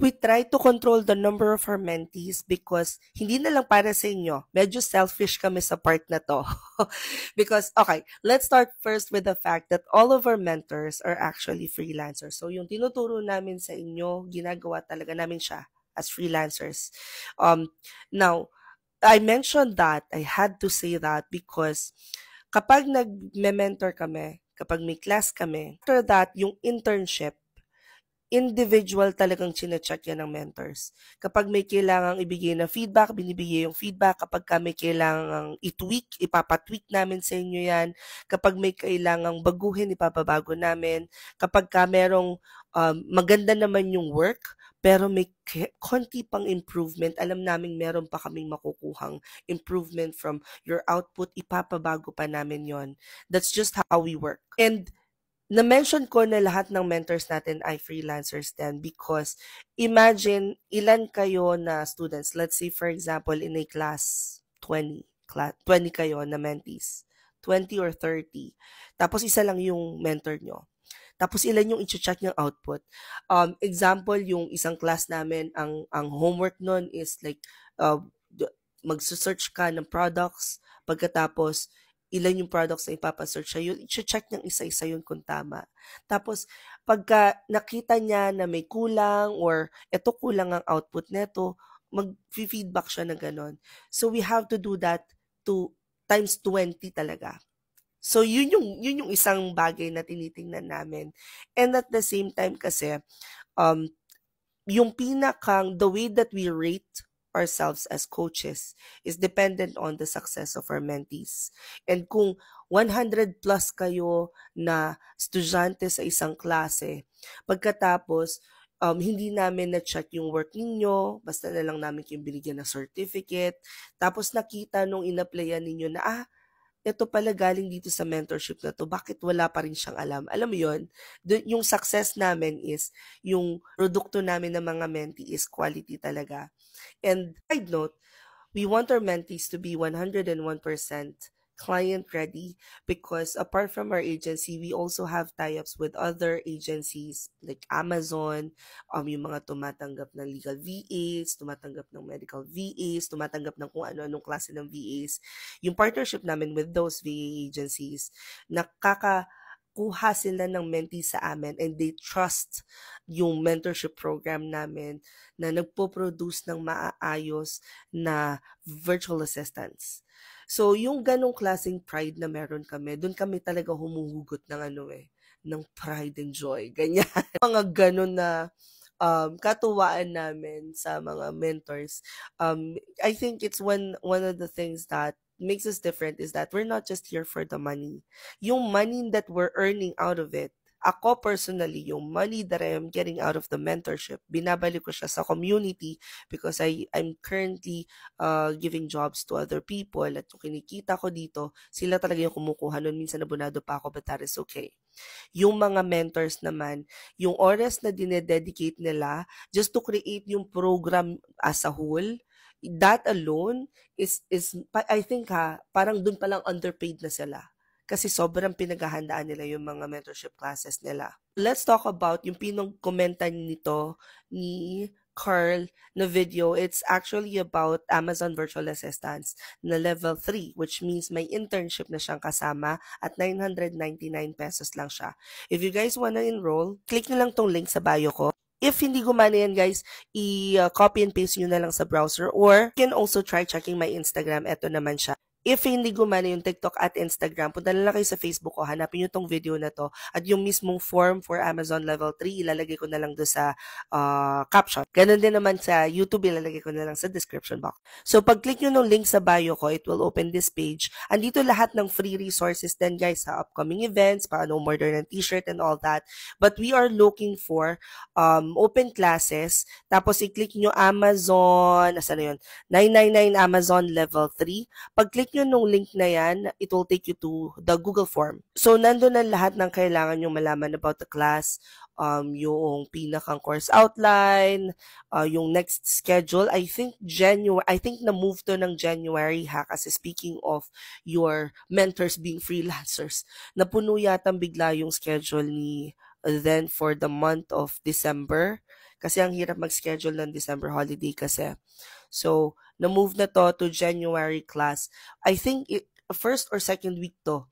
we try to control the number of our mentees because hindi na lang para sa inyo. Medyo selfish kami sa part na to. because, okay, let's start first with the fact that all of our mentors are actually freelancers. So, yung tinuturo namin sa inyo, ginagawa talaga namin siya as freelancers. Um, now, I mentioned that, I had to say that because kapag nag-mentor kami, kapag may class kami, after that, yung internship, individual talagang chinecheck yan ng mentors. Kapag may kailangang ibigay na feedback, binibigay yung feedback. Kapag ka may kailangang itweak, ipapatweak namin sa inyo yan. Kapag may kailangang baguhin, ipapabago namin. Kapag ka merong um, maganda naman yung work, pero may konti pang improvement, alam namin meron pa kaming makukuhang improvement from your output, ipapabago pa namin yon That's just how we work. And na-mention ko na lahat ng mentors natin ay freelancers then because imagine ilan kayo na students. Let's say for example in a class 20, class, 20 kayo na mentees. 20 or 30. Tapos isa lang yung mentor nyo. Tapos ilan yung i-check yung output. Um, example, yung isang class namin, ang, ang homework nun is like, uh, mag-search ka ng products, pagkatapos ilan yung products na ipapasearch siya, yun, i check niyang isa-isa yun kung tama. Tapos, pagka nakita niya na may kulang or eto kulang ang output neto, mag-feedback siya na ganun. So, we have to do that to times 20 talaga. So, yun yung, yun yung isang bagay na tinitingnan namin. And at the same time kasi, um, yung pinakang, the way that we rate ourselves as coaches is dependent on the success of our mentees. And kung 100 plus kayo na estudyante sa isang klase, pagkatapos, um, hindi namin na-check yung work ninyo, basta na lang namin kayo binigyan ng certificate, tapos nakita nung in-applyan ninyo na, ah, ito pala galing dito sa mentorship na to, bakit wala pa rin siyang alam? Alam mo yun, yung success namin is, yung produkto namin ng mga mentee is quality talaga. And side note, we want our mentees to be 101% client ready because apart from our agency, we also have tie-ups with other agencies like Amazon, um, yung mga tumatanggap ng legal VAs, tumatanggap ng medical VAs, tumatanggap ng kung ano-anong klase ng VAs. Yung partnership namin with those VA agencies, nakaka- nakakuha sila ng mentee sa amin and they trust yung mentorship program namin na nagpo-produce ng maaayos na virtual assistants. So, yung ganong klaseng pride na meron kami, doon kami talaga humuhugot ng ano eh, ng pride and joy. Ganyan. mga ganon na um, katuwaan namin sa mga mentors. Um, I think it's one, one of the things that makes us different is that we're not just here for the money. Yung money that we're earning out of it, ako personally, yung money that I am getting out of the mentorship, binabalik ko siya sa community because I, I'm currently uh, giving jobs to other people at yung kinikita ko dito, sila talaga yung kumukuha nun. Minsan nabunado pa ako but that is okay. Yung mga mentors naman, yung oras na dinededicate nila just to create yung program as a whole, that alone is is I think ha, parang doon pa lang underpaid na sila kasi sobrang pinaghahandaan nila yung mga mentorship classes nila. Let's talk about yung pinong komenta nito ni Carl na video. It's actually about Amazon Virtual Assistance na level 3 which means may internship na siyang kasama at 999 pesos lang siya. If you guys wanna enroll, click na lang tong link sa bio ko. If hindi gumana yan guys, i-copy and paste nyo na lang sa browser or you can also try checking my Instagram. Ito naman siya. If hindi gumana yung TikTok at Instagram, punta na lang kayo sa Facebook ko, hanapin nyo tong video na to. At yung mismong form for Amazon Level 3, ilalagay ko na lang do sa uh, caption. Ganun din naman sa YouTube, ilalagay ko na lang sa description box. So, pag-click nyo nung link sa bio ko, it will open this page. Andito lahat ng free resources din, guys, sa upcoming events, paano murder ng t-shirt and all that. But we are looking for um, open classes. Tapos, i-click nyo Amazon, nasa na yun? 999 Amazon Level 3. Pag-click click nyo nung link na yan, it will take you to the Google form. So, nandun na lahat ng kailangan nyo malaman about the class, um, yung pinakang course outline, uh, yung next schedule. I think January, I think na-move to ng January ha, kasi speaking of your mentors being freelancers, napuno yata bigla yung schedule ni uh, then for the month of December. Kasi ang hirap mag-schedule ng December holiday kasi. So, na-move na to to January class. I think it, first or second week to.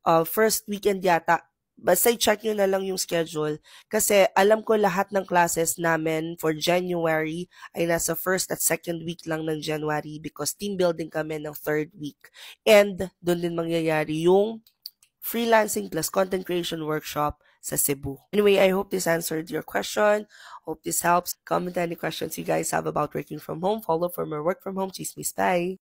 Uh, first weekend yata. Basta i-check nyo na lang yung schedule. Kasi alam ko lahat ng classes namin for January ay nasa first at second week lang ng January because team building kami ng third week. And doon din mangyayari yung freelancing plus content creation workshop sa Cebu. Anyway, I hope this answered your question. Hope this helps. Comment any questions you guys have about working from home. Follow for more work from home. Me. Bye!